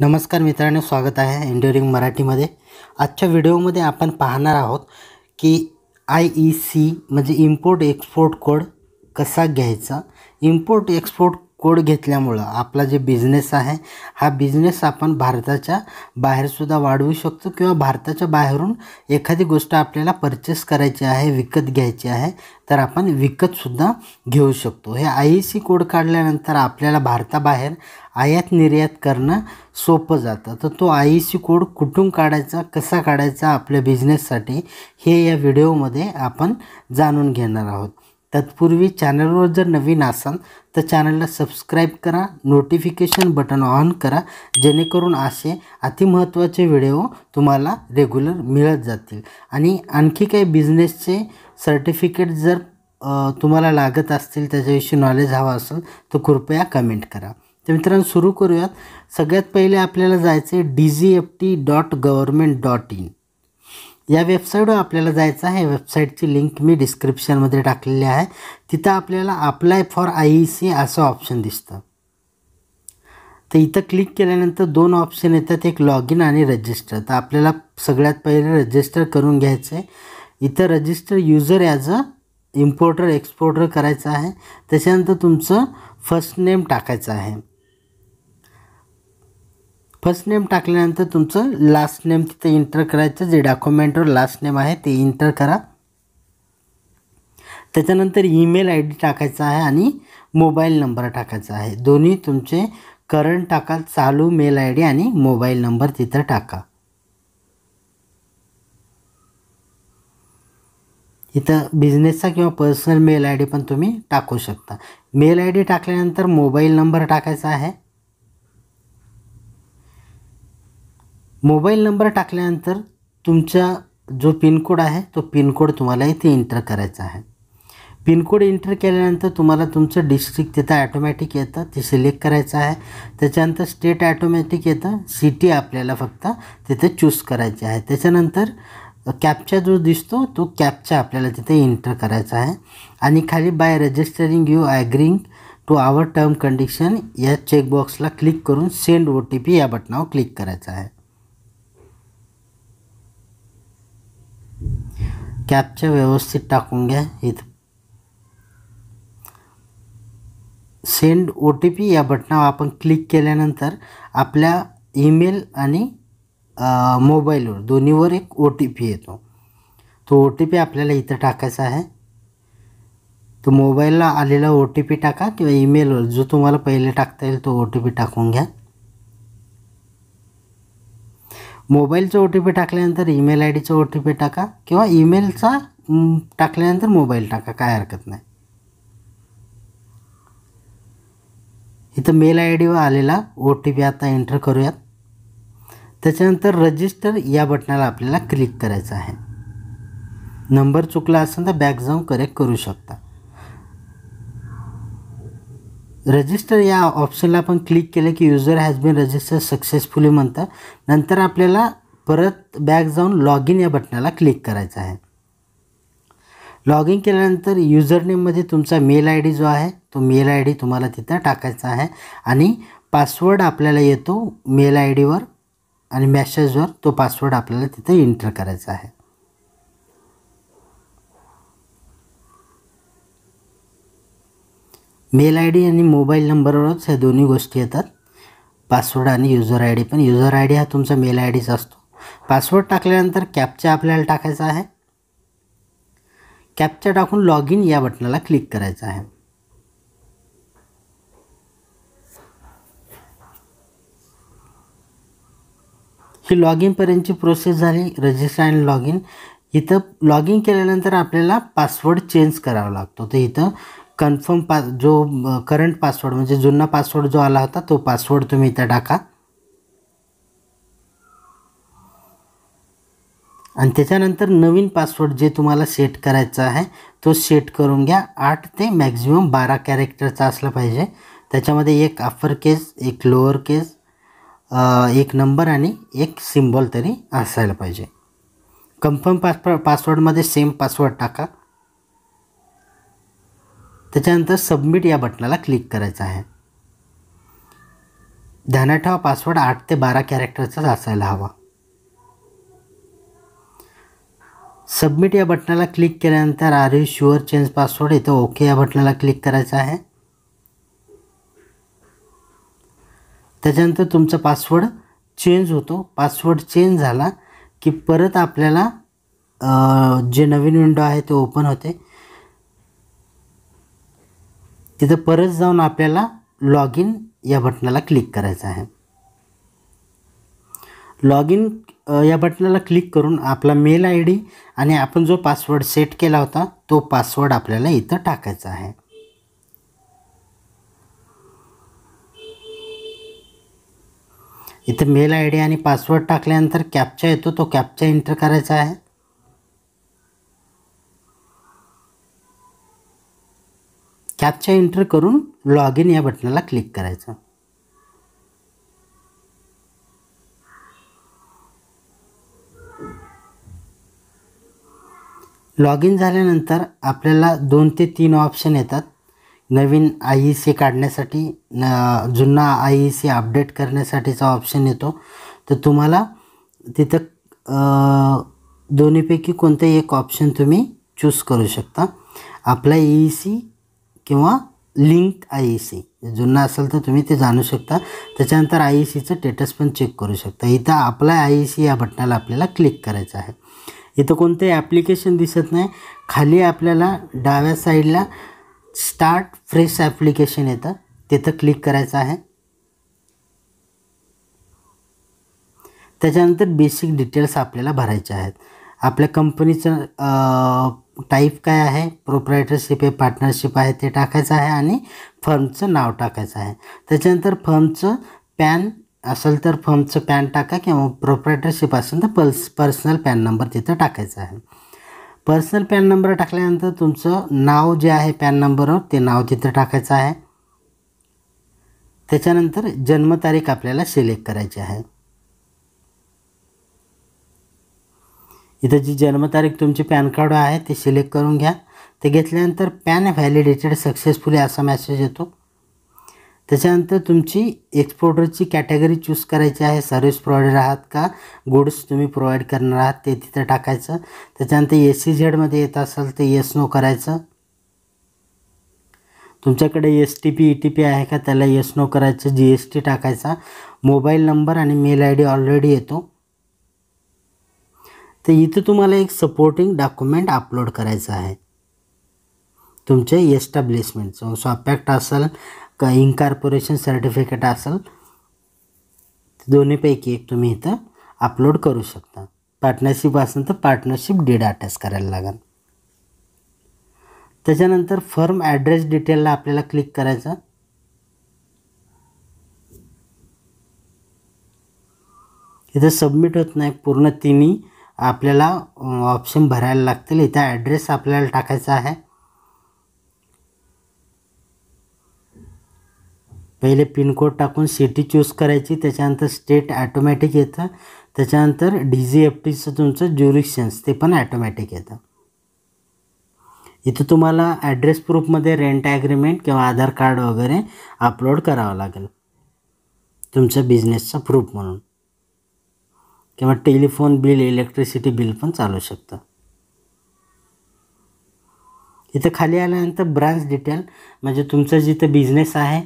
नमस्कार मित्रांनो स्वागत आहे एन्डिअरिंग मराठीमध्ये आजच्या व्हिडिओमध्ये आपण पाहणार आहोत की आय ई सी म्हणजे इम्पोर्ट एक्सपोर्ट कोड कसा घ्यायचा इम्पोर्ट एक्सपोर्ट कोड घेतल्यामुळं आपला जे बिझनेस आहे हा बिझनेस आपण भारताच्या बाहेरसुद्धा वाढवू शकतो किंवा भारताच्या बाहेरून एखादी गोष्ट आपल्याला परचेस करायची आहे विकत घ्यायची आहे तर आपण विकतसुद्धा घेऊ शकतो हे आय सी कोड काढल्यानंतर आपल्याला भारताबाहेर आयात निर्यात करणं सोपं जातं तर तो आय सी कोड कुठून काढायचा कसा काढायचा आपल्या बिझनेससाठी हे या व्हिडिओमध्ये आपण जाणून घेणार आहोत तत्पूर्वी चॅनलवर जर नवीन असाल तर चॅनलला सबस्क्राईब करा नोटिफिकेशन बटन ऑन करा जेणेकरून असे अतिमहत्त्वाचे व्हिडिओ तुम्हाला रेग्युलर मिळत जातील आणि आणखी काही बिझनेसचे सर्टिफिकेट जर तुम्हाला लागत असतील त्याच्याविषयी नॉलेज हवा असेल तर कृपया कमेंट करा तर मित्रांनो सुरू करूयात सगळ्यात पहिले आपल्याला जायचे D G F T dot government dot in या वेबसाईटवर आपल्याला जायचं आहे वेबसाईटची लिंक मी डिस्क्रिप्शनमध्ये टाकलेली आहे तिथं आपल्याला apply for I E C असं ऑप्शन दिसतं तर इथं क्लिक केल्यानंतर दोन ऑप्शन येतात एक लॉग इन आणि रजिस्टर तर आपल्याला सगळ्यात पहिले रजिस्टर करून घ्यायचं आहे इथं register user as a importer exporter करायचं आहे त्याच्यानंतर तुमचं फर्स्ट नेम टाकायचं आहे फर्स्ट नेम टाकल्यानंतर तुमचं लास्ट नेम तिथं इंटर करायचं जे डॉक्युमेंटवर लास्ट नेम आहे ते इंटर करा त्याच्यानंतर ईमेल आय डी टाकायचा आहे आणि मोबाईल नंबर टाकायचा आहे दोन्ही तुमचे करंट टाका चालू मेल आय डी आणि मोबाईल नंबर तिथं टाका इथं बिझनेसचा किंवा पर्सनल मेल आय डी पण तुम्ही टाकू शकता मेल आय डी टाकल्यानंतर मोबाईल नंबर टाकायचा आहे मोबाईल नंबर टाकल्यानंतर तुमचा जो पिनकोड आहे तो पिनकोड तुम्हाला इथे एंटर करायचा आहे पिनकोड एंटर केल्यानंतर तुम्हाला तुमचं डिस्ट्रिक्ट तिथं ॲटोमॅटिक येतं ते सिलेक्ट करायचं आहे त्याच्यानंतर स्टेट ॲटोमॅटिक येतं सिटी आपल्याला फक्त तिथे चूज करायची आहे त्याच्यानंतर कॅपचा जो दिसतो तो कॅपचा आपल्याला तिथे एंटर करायचा आहे आणि खाली by registering you agreeing to our term condition या चेकबॉक्सला क्लिक करून सेंड ओ टी पी या बटनावर क्लिक करायचा आहे कॅपच्या व्यवस्थित टाकून घ्या इथं सेंड ओ टी पी या बटनावर आपण क्लिक केल्यानंतर आपल्या ईमेल आणि मोबाईलवर दोन्हीवर एक ओ टी पी येतो तो ओ टी पी आपल्याला इथं टाकायचा आहे तो मोबाईलला आलेला ओ टी पी टाका किंवा ईमेलवर जो तुम्हाला पहिले टाकता येईल तो ओ टी पी टाकून घ्या मोबाईलचं ओ टी पी टाकल्यानंतर ईमेल आय डीचा ओ टी पी टाका किंवा ईमेलचा टाकल्यानंतर मोबाईल टाका काय हरकत नाही इथं मेल आय डीवर आलेला ओ टी पी आता एंटर करूयात त्याच्यानंतर रजिस्टर या बटनाला आपल्याला क्लिक करायचं आहे नंबर चुकला असेल तर बॅक जाऊन करेक्ट करू शकता रजिस्टर या ऑप्शनला आपण क्लिक केलं की user has been register successfully म्हणतं नंतर आपल्याला परत बॅक जाऊन लॉग इन या बटनाला क्लिक करायचं आहे लॉग इन केल्यानंतर युजरनेममध्ये तुमचा मेल आय डी जो आहे तो मेल आय डी तुम्हाला तिथं टाकायचा आहे आणि पासवर्ड आपल्याला येतो मेल आय डीवर आणि मॅसेजवर तो पासवर्ड आपल्याला तिथं एंटर करायचा आहे मेल आय डी आणि मोबाईल नंबरवरच ह्या दोन्ही गोष्टी येतात पासवर्ड आणि युजर आय डी पण युजर आय डी हा तुमचा मेल आय डीचा असतो पासवर्ड टाकल्यानंतर कॅपचा आपल्याला टाकायचा आहे कॅपचा टाकून लॉग इन या बटनाला क्लिक करायचं आहे ही लॉग इनपर्यंतची प्रोसेस झाली रजिस्टर आणि लॉग इन इथं लॉग इन केल्यानंतर आपल्याला पासवर्ड चेंज करावा लागतो तर इथं कन्फर्म पास जो करंट पासवर्ड म्हणजे जुना पासवर्ड जो आला होता तो पासवर्ड तुम्ही इथं टाका आणि त्याच्यानंतर नवीन पासवर्ड जे तुम्हाला सेट करायचा आहे तो सेट करून घ्या आठ ते मॅक्झिमम बारा कॅरेक्टरचा असला पाहिजे त्याच्यामध्ये एक अप्पर केस एक लोअर केस एक नंबर आणि एक सिम्बॉल तरी असायला पाहिजे कन्फर्म पास पासवर्डमध्ये सेम पासवर्ड टाका त्याच्यानंतर सबमिट या बटनाला क्लिक करायचं आहे ध्यानात ठेवा पासवर्ड आठ ते बारा कॅरेक्टरचाच असायला हवा सबमिट या बटनाला क्लिक केल्यानंतर are you sure change password इथं ओके या बटनाला क्लिक करायचं आहे त्याच्यानंतर तुमचा पासवर्ड चेंज होतो पासवर्ड चेंज झाला की परत आपल्याला जे नवीन विंडो आहे ते ओपन होते तिथं परत जाऊन आपल्याला लॉग इन या बटनाला क्लिक करायचं आहे लॉग इन या बटनाला क्लिक करून आपला मेल आय डी आणि आपण जो पासवर्ड सेट केला होता तो पासवर्ड आपल्याला इथं टाकायचा आहे इथं मेल आय डी आणि पासवर्ड टाकल्यानंतर कॅपचा येतो तो कॅपचा एंटर करायचा आहे कॅपचा एंटर करून लॉग इन या बटनाला क्लिक करायचं लॉग इन झाल्यानंतर आपल्याला दोन ते तीन ऑप्शन येतात नवीन आय ई सी काढण्यासाठी न जुना आय ई सी अपडेट करण्यासाठीचा ऑप्शन येतो तर तुम्हाला तिथं दोन्हीपैकी कोणतंही एक ऑप्शन तुम्ही चूज करू शकता आपला ई सी किंवा लिंक आय ई सी जुना असेल तर तुम्ही ते जाणू शकता त्याच्यानंतर आय ई सीचं स्टेटस पण चेक करू शकता इथं आपला आय ई सी या बटनाला आपल्याला क्लिक करायचं आहे इथं कोणते ॲप्लिकेशन दिसत नाही खाली आपल्याला डाव्या साईडला स्टार्ट फ्रेश ॲप्लिकेशन येतं तिथं क्लिक करायचं आहे त्याच्यानंतर बेसिक डिटेल्स आपल्याला भरायचे आहेत आपल्या कंपनीचं टाईप काय आहे प्रोप्रायटरशिप आहे पार्टनरशिप आहे ते टाकायचं आहे आणि फर्मचं नाव टाकायचं आहे त्याच्यानंतर फर्मचं पॅन असेल तर फर्मचं पॅन टाका किंवा प्रोप्रायटरशिप असेल तर पल्स पर्सनल पॅन नंबर तिथं टाकायचा आहे पर्सनल पॅन नंबर टाकल्यानंतर तुमचं नाव जे आहे पॅन नंबरवर ते नाव तिथं टाकायचं आहे त्याच्यानंतर जन्मतारीख आपल्याला सिलेक्ट करायची आहे इथं जी जन्मतारीख तुमची पॅन कार्ड आहे ते सिलेक्ट करून घ्या ते घेतल्यानंतर पॅन व्हॅलिडेटेड सक्सेसफुली असा मॅसेज येतो त्याच्यानंतर तुमची एक्सपोर्टरची कॅटेगरी चूज करायची आहे सर्व्हिस प्रोव्हायडर आहात का गुड्स तुम्ही प्रोव्हाइड करणार आहात ते तिथं टाकायचं त्याच्यानंतर ए सी झेडमध्ये येत असेल ते येस नो करायचं तुमच्याकडे S T P E T P आहे का त्याला येस नो करायचं जी एस टी टाकायचा मोबाईल नंबर आणि मेल आय डी ऑलरेडी येतो तर इथं तुम्हाला एक सपोर्टिंग डॉक्युमेंट अपलोड करायचं आहे तुमचे एस्टॅब्लिशमेंट सॉपॅक्ट असेल का इनकॉर्पोरेशन सर्टिफिकेट असेल दोन्हीपैकी एक तुम्ही इथं अपलोड करू शकता पार्टनरशिप असेल तर पार्टनरशिप डीड अटॅच करायला लागेल त्याच्यानंतर फर्म ॲड्रेस डिटेलला आपल्याला क्लिक करायचं इथं सबमिट होत नाही पूर्ण तिन्ही आपल्याला ऑप्शन भरायला लागतील इथं ॲड्रेस आपल्याला टाकायचा आहे पहिले पिनकोड टाकून सिटी चूज करायची त्याच्यानंतर स्टेट ॲटोमॅटिक येतं त्याच्यानंतर डी जी एफ टीचं तुमचं ज्युरिक्शन्स ते पण ॲटोमॅटिक येतं इथं तुम्हाला ॲड्रेस प्रूफमध्ये रेंट ॲग्रीमेंट किंवा आधार कार्ड वगैरे अपलोड करावं लागेल तुमचं बिझनेसचा प्रूफ म्हणून तेव्हा टेलिफोन बिल इलेक्ट्रिसिटी बिल पण चालू शकतं इथं खाली आल्यानंतर ब्रांच डिटेल म्हणजे तुमचं जिथं बिझनेस आहे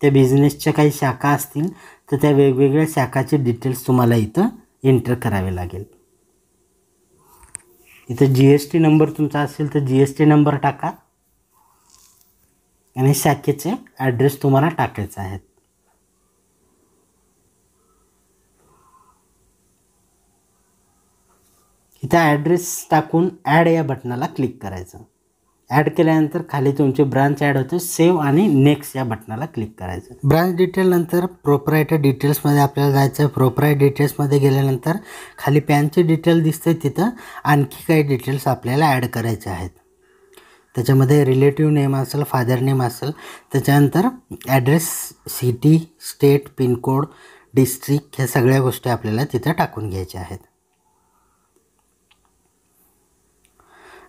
त्या बिझनेसच्या काही शाखा असतील तर त्या वेगवेगळ्या शाखाचे डिटेल्स तुम्हाला इथं एंटर करावे लागेल इथं जी एस टी नंबर तुमचा असेल तर जी एस टी नंबर टाका आणि शाखेचे ॲड्रेस तुम्हाला टाकायचे आहेत इथं ॲड्रेस टाकून ॲड या बटनाला क्लिक करायचं ॲड केल्यानंतर खाली तुमचे ब्रांच ॲड होते सेव्ह आणि नेक्स्ट या बटनाला क्लिक करायचं ब्रांच डिटेलनंतर नंतर प्रोपरायटर डिटेल्समध्ये आपल्याला जायचं आहे प्रोपरायट डिटेल्समध्ये गेल्यानंतर खाली पॅनचे डिटेल दिसते तिथं आणखी काही डिटेल्स आपल्याला ॲड करायचे आहेत त्याच्यामध्ये रिलेटिव्ह नेम असेल फादर नेम असेल त्याच्यानंतर address city state pincode district ह्या सगळ्या गोष्टी आपल्याला तिथं टाकून घ्यायच्या आहेत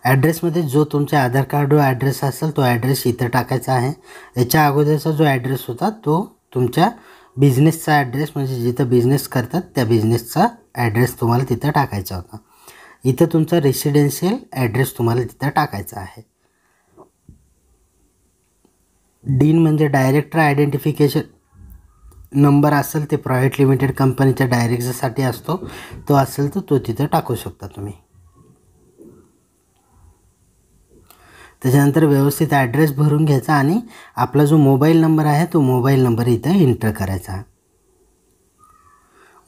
ॲड्रेसमध्ये जो तुमचा आधार कार्ड ॲड्रेस असेल तो ॲड्रेस इथं टाकायचा आहे याच्या अगोदरचा जो ॲड्रेस होता तो तुमच्या बिझनेसचा ॲड्रेस म्हणजे जिथं बिझनेस करतात त्या बिझनेसचा ॲड्रेस तुम्हाला तिथं टाकायचा होता इथं तुमचा रेसिडेन्शियल ॲड्रेस तुम्हाला तिथं टाकायचा आहे डीन म्हणजे डायरेक्टर आयडेंटिफिकेशन नंबर असेल ते प्रायव्हेट लिमिटेड कंपनीच्या डायरेक्टरसाठी असतो तो असेल तर तो तिथं टाकू शकता तुम्ही त्याच्यानंतर व्यवस्थित ॲड्रेस भरून घ्यायचा आणि आपला जो मोबाईल नंबर आहे तो मोबाईल नंबर इथं एंटर करायचा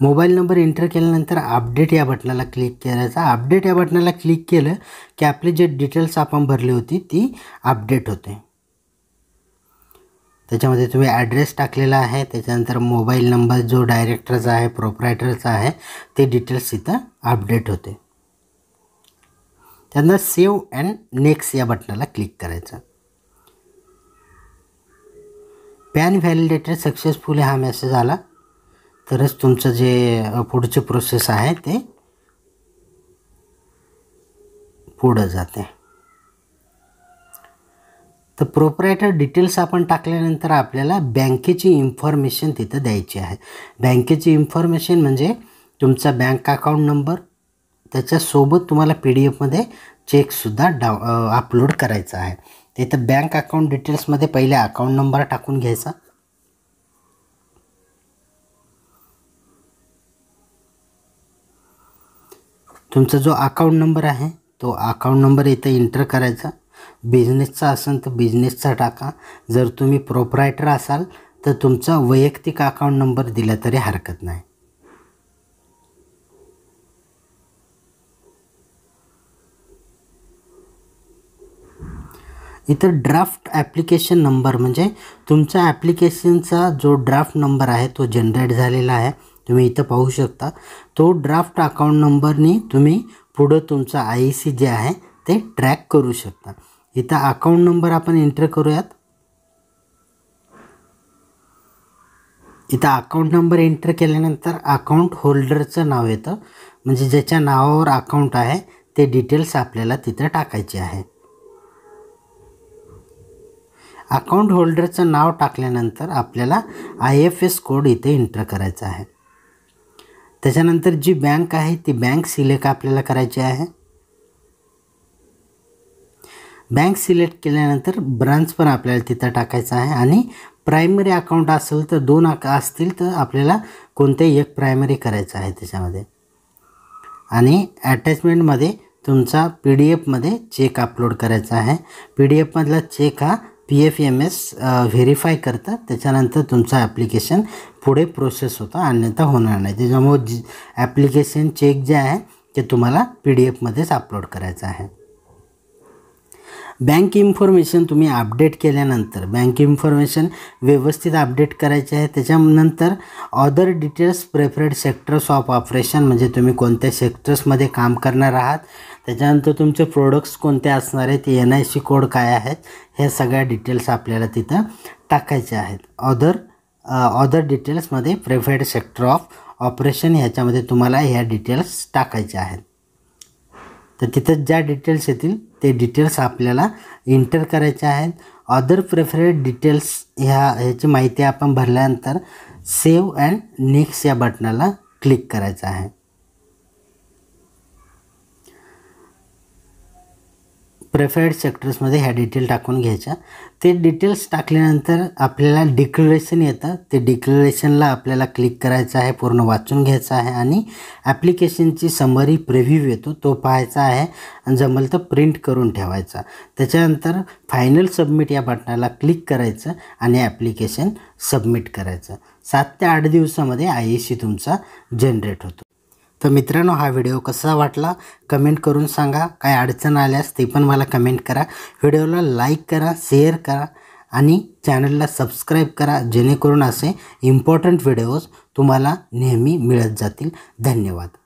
मोबाईल नंबर एंटर केल्यानंतर अपडेट या बटनाला क्लिक करायचा अपडेट या बटनाला क्लिक केलं की आपले जे डिटेल्स आपण भरली होती ती अपडेट होते त्याच्यामध्ये तुम्ही ॲड्रेस टाकलेला आहे त्याच्यानंतर मोबाईल नंबर जो डायरेक्टरचा आहे प्रोपरायटरचा आहे ते डिटेल्स इथं अपडेट होते त्यांना सेव्ह अँड नेक्स्ट या बटनाला क्लिक करायचं पॅन व्हॅलिडेटेड सक्सेसफुली हा मेसेज आला तरच तुमचं जे पुढचे प्रोसेस आहे ते पुढं जाते तर प्रोपरायटर डिटेल्स आपण टाकल्यानंतर आपल्याला बँकेची इन्फॉर्मेशन तिथं द्यायची आहे बँकेची इन्फॉर्मेशन म्हणजे तुमचा बँक अकाउंट नंबर त्याच्यासोबत तुम्हाला पी डी एफमध्ये चेकसुद्धा डाव अपलोड करायचा आहे तिथं बँक अकाउंट डिटेल्समध्ये पहिले अकाउंट नंबर टाकून घ्यायचा तुमचा जो अकाउंट नंबर आहे तो अकाउंट नंबर इथं एंटर करायचा बिझनेसचा असेल तर बिझनेसचा टाका जर तुम्ही प्रोपरायटर असाल तर तुमचा वैयक्तिक अकाउंट नंबर दिला तरी हरकत नाही इथं ड्राफ्ट ॲप्लिकेशन नंबर म्हणजे तुमचा ॲप्लिकेशनचा जो ड्राफ्ट नंबर आहे तो जनरेट झालेला आहे तुम्ही इथं पाहू शकता तो ड्राफ्ट अकाउंट नंबरने तुम्ही पुढं तुमचं आय सी e जे आहे ते ट्रॅक करू शकता इथं अकाउंट नंबर आपण एंटर करूयात इथं अकाउंट नंबर एंटर केल्यानंतर अकाउंट होल्डरचं नाव येतं म्हणजे ज्याच्या नावावर अकाउंट आहे ते डिटेल्स आपल्याला तिथं टाकायचे आहे अकाउंट होल्डरचं नाव टाकल्यानंतर आपल्याला आय एफ एस कोड इथे एंटर करायचा आहे त्याच्यानंतर जी बँक आहे ती बँक सिलेक्ट आपल्याला करायची आहे बँक सिलेक्ट केल्यानंतर ब्रांच पण आपल्याला तिथं टाकायचं आहे आणि प्रायमरी अकाउंट असेल तर दोन अका असतील तर आपल्याला कोणतेही एक प्रायमरी करायचं आहे त्याच्यामध्ये आणि अटॅचमेंटमध्ये तुमचा पी डी एफमध्ये चेक अपलोड करायचा आहे पी डी एफमधला चेक हा P F M S verify करतं त्याच्यानंतर तुमचं ॲप्लिकेशन पुढे प्रोसेस होतं अन्यथा होणार नाही त्याच्यामुळे जी ॲप्लिकेशन चेक जे आहे ते तुम्हाला पी डी एफमध्येच अपलोड करायचं आहे बँक इन्फॉर्मेशन तुम्ही अपडेट केल्यानंतर बँक इन्फॉर्मेशन व्यवस्थित अपडेट करायचे आहे त्याच्यानंतर other details preferred sectors of operation म्हणजे तुम्ही कोणत्या सेक्टर्समध्ये काम करणार आहात त्याच्यानंतर तुमचे प्रोडक्ट्स कोणते असणार आहेत एन आय सी कोड काय आहेत ह्या सगळ्या डिटेल्स आपल्याला तिथं टाकायचे आहेत ऑदर ऑदर डिटेल्समध्ये प्रेफरेड सेक्टर ऑफ ऑपरेशन ह्याच्यामध्ये तुम्हाला ह्या डिटेल्स टाकायचे आहेत तर तिथं ज्या डिटेल्स येतील ते डिटेल्स आपल्याला इंटर करायचे आहेत अदर प्रेफरेड डिटेल्स ह्या ह्याची माहिती आपण भरल्यानंतर सेव अँड नेक्स्ट या बटनाला क्लिक करायचं आहे प्रेफर्ड सेक्टर्समध्ये ह्या डिटेल टाकून घ्यायच्या ते डिटेल्स टाकल्यानंतर आपल्याला डिक्लरेशन येतं ते डिक्लेरेशनला आपल्याला क्लिक करायचं आहे पूर्ण वाचून घ्यायचं आहे आणि ॲप्लिकेशनची समरी प्रिव्ह्यू येतो तो पाहायचा आहे आणि जमल तर प्रिंट करून ठेवायचा त्याच्यानंतर फायनल सबमिट या बटनाला क्लिक करायचं आणि ॲप्लिकेशन सबमिट करायचं सात ते आठ दिवसामध्ये आय सी e तुमचा जनरेट होतो तर मित्रांनो हा व्हिडिओ कसा वाटला कमेंट करून सांगा काय अडचण आल्यास ते पण मला कमेंट करा व्हिडिओला लाईक करा शेअर करा आणि चॅनलला सबस्क्राईब करा जेणेकरून असे इम्पॉर्टंट व्हिडिओज तुम्हाला नेहमी मिळत जातील धन्यवाद